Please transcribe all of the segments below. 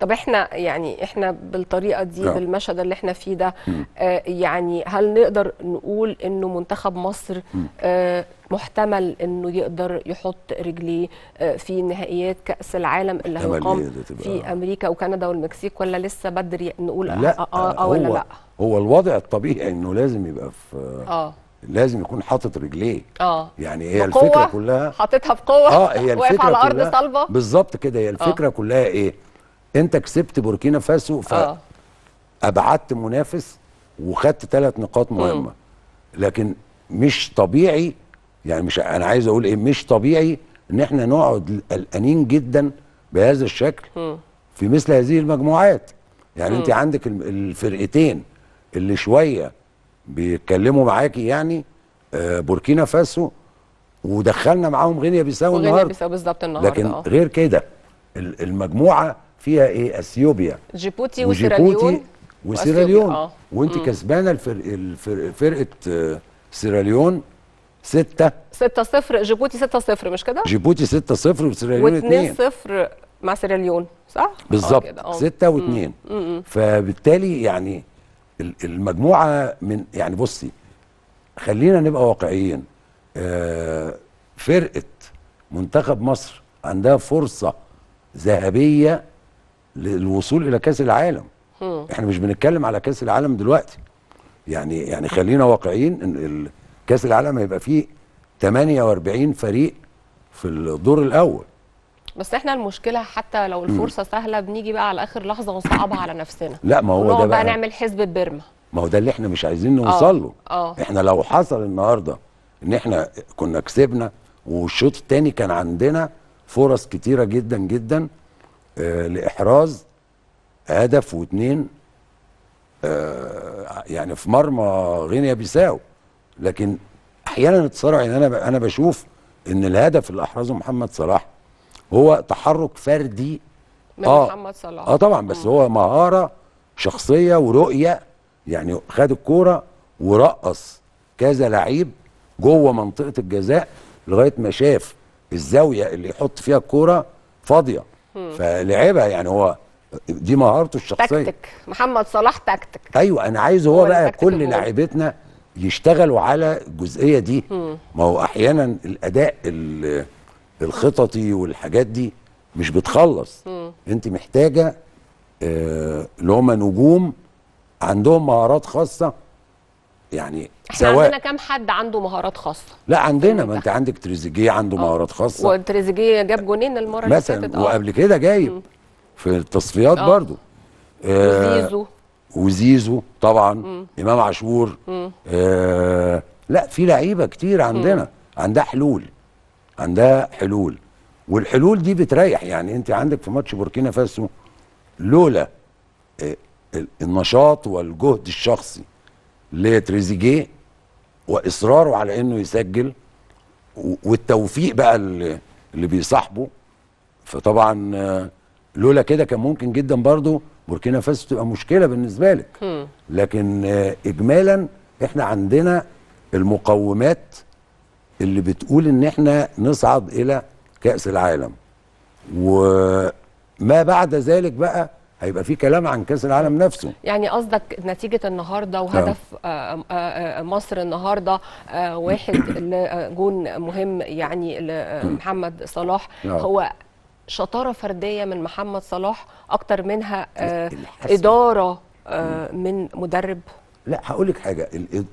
طب احنا يعني احنا بالطريقه دي لا. نعم. بالمشهد اللي احنا فيه ده آه يعني هل نقدر نقول انه منتخب مصر آه محتمل انه يقدر يحط رجليه آه في نهائيات كاس العالم اللي هيقام في امريكا وكندا والمكسيك ولا لسه بدري نقول لا اه, آه, آه ولا لا هو الوضع الطبيعي انه لازم يبقى في آه. لازم يكون حاطط رجليه اه يعني هي الفكره كلها حاططها بقوه اه هي الفكره على ارض صلبه بالظبط كده هي آه. الفكره آه. كلها ايه انت كسبت بوركينا فاسو فابعدت آه. منافس وخدت ثلاث نقاط مهمه لكن مش طبيعي يعني مش انا عايز اقول ايه مش طبيعي ان احنا نقعد قلقانين جدا بهذا الشكل في مثل هذه المجموعات يعني انت عندك الفرقتين اللي شويه بيتكلموا معاكي يعني آه، بوركينا فاسو ودخلنا معاهم غينيا بيساو النهارده غينيا بيساو بالظبط النهارده لكن آه. غير كده المجموعه فيها ايه اثيوبيا جيبوتي وسيراليون وسيراليون اه. وانت كسبانه الفرقه آه، سيراليون 6 6 0 جيبوتي 6 0 مش كده؟ جيبوتي 6 0 وسيراليون 2 0 مع سيراليون صح؟ اه، بالظبط 6 و2 فبالتالي يعني المجموعه من يعني بصي خلينا نبقى واقعيين آه فرقه منتخب مصر عندها فرصه ذهبيه للوصول الى كاس العالم احنا مش بنتكلم على كاس العالم دلوقتي يعني يعني خلينا واقعيين ان كاس العالم هيبقى فيه 48 فريق في الدور الاول بس احنا المشكله حتى لو الفرصه م. سهله بنيجي بقى على اخر لحظه ونصعبها على نفسنا لا ما هو ده بقى, بقى نعمل حزب بيرما ما هو ده اللي احنا مش عايزين آه، نوصل له آه. احنا لو حصل النهارده ان احنا كنا كسبنا والشوط الثاني كان عندنا فرص كتيره جدا جدا آه، لاحراز هدف واثنين آه، يعني في مرمى غينيا بيساو لكن احيانا اتصارع يعني انا انا بشوف ان الهدف اللي احرزه محمد صلاح هو تحرك فردي من آه محمد صلاح اه طبعا بس هو مهاره شخصيه ورؤيه يعني خد الكوره ورقص كذا لعيب جوه منطقه الجزاء لغايه ما شاف الزاويه اللي يحط فيها الكوره فاضيه فلعبها يعني هو دي مهارته الشخصيه تكتك محمد صلاح تكتك ايوه انا عايز هو, هو بقى كل لاعبتنا يشتغلوا على الجزئيه دي ما هو احيانا الاداء الخططي والحاجات دي مش بتخلص مم. انت محتاجه آه، اللي هم نجوم عندهم مهارات خاصه يعني احنا سواء عندنا كام حد عنده مهارات خاصه لا عندنا ما انت عندك تريزيجيه عنده آه. مهارات خاصه وتريزيجيه جاب جونين المره اللي فاتت مثلا آه. وقبل كده جايب م. في التصفيات برضه آه. برضو آه وزيزو وزيزو طبعا م. امام عاشور آه لا في لعيبه كتير عندنا م. عندها حلول عندها حلول والحلول دي بتريح يعني انت عندك في ماتش بوركينا فاسو لولا النشاط والجهد الشخصي لتريزيجيه واصراره على انه يسجل والتوفيق بقى اللي, بيصاحبه فطبعا لولا كده كان ممكن جدا برضه بوركينا فاسو تبقى مشكله بالنسبه لك لكن آه، اجمالا احنا عندنا المقومات اللي بتقول ان احنا نصعد الى كاس العالم وما بعد ذلك بقى هيبقى في كلام عن كاس العالم نفسه يعني قصدك نتيجه النهارده وهدف نعم. آه، آه، آه، مصر النهارده واحد جون مهم يعني لمحمد نعم. صلاح نعم. هو شطاره فرديه من محمد صلاح اكتر منها اداره من مدرب لا هقول لك حاجه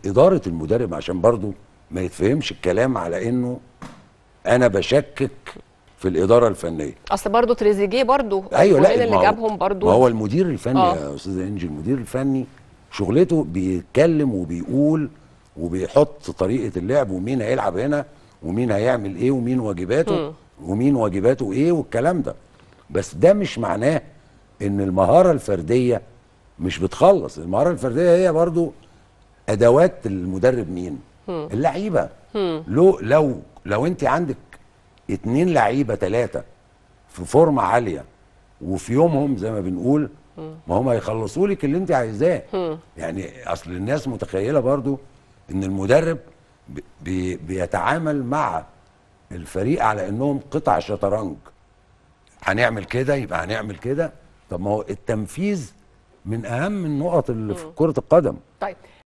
اداره المدرب عشان برضو ما يتفهمش الكلام على انه انا بشكك في الاداره الفنيه اصل برضه تريزيجيه برضه ايوه لا اللي جابهم برضه ما هو المدير الفني آه. يا استاذ انجي المدير الفني شغلته بيتكلم وبيقول وبيحط طريقه اللعب ومين هيلعب هنا ومين هيعمل ايه ومين واجباته م. ومين واجباته ايه والكلام ده بس ده مش معناه ان المهاره الفرديه مش بتخلص المهاره الفرديه هي برضو ادوات المدرب مين اللعيبه لو لو لو انت عندك اتنين لعيبه ثلاثه في فورمه عاليه وفي يومهم زي ما بنقول ما هم هيخلصوا لك اللي انت عايزاه يعني اصل الناس متخيله برضو ان المدرب بي بيتعامل مع الفريق على انهم قطع شطرنج هنعمل كده يبقى هنعمل كده طب ما هو التنفيذ من اهم النقط اللي في كره القدم طيب